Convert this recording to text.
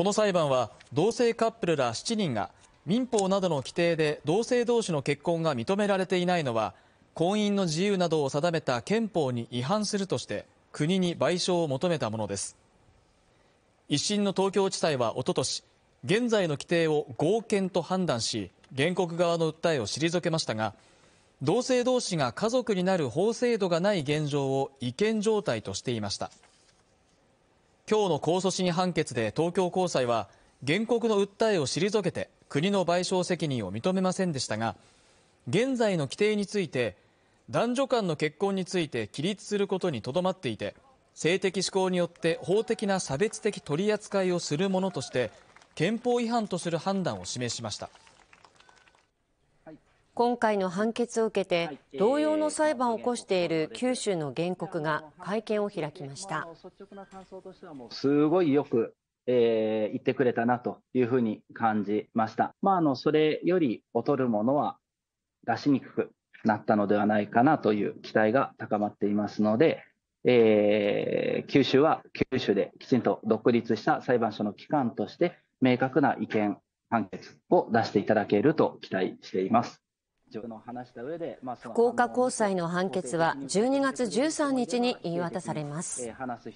この裁判は同性カップルら7人が民法などの規定で同性同士の結婚が認められていないのは婚姻の自由などを定めた憲法に違反するとして国に賠償を求めたものです1審の東京地裁はおととし現在の規定を合憲と判断し原告側の訴えを退けましたが同性同士が家族になる法制度がない現状を違憲状態としていました今日の控訴審判決で東京高裁は原告の訴えを退けて国の賠償責任を認めませんでしたが現在の規定について男女間の結婚について規律することにとどまっていて性的指向によって法的な差別的取り扱いをするものとして憲法違反とする判断を示しました今回の判決を受けて同様の裁判を起こしている九州の原告が会見を開きました率直な感想としてはもうすごいよく、えー、言ってくれたなというふうに感じました、まあ、あのそれより劣るものは出しにくくなったのではないかなという期待が高まっていますので、えー、九州は九州できちんと独立した裁判所の機関として明確な意見判決を出していただけると期待しています。福岡高裁の判決は12月13日に言い渡されます。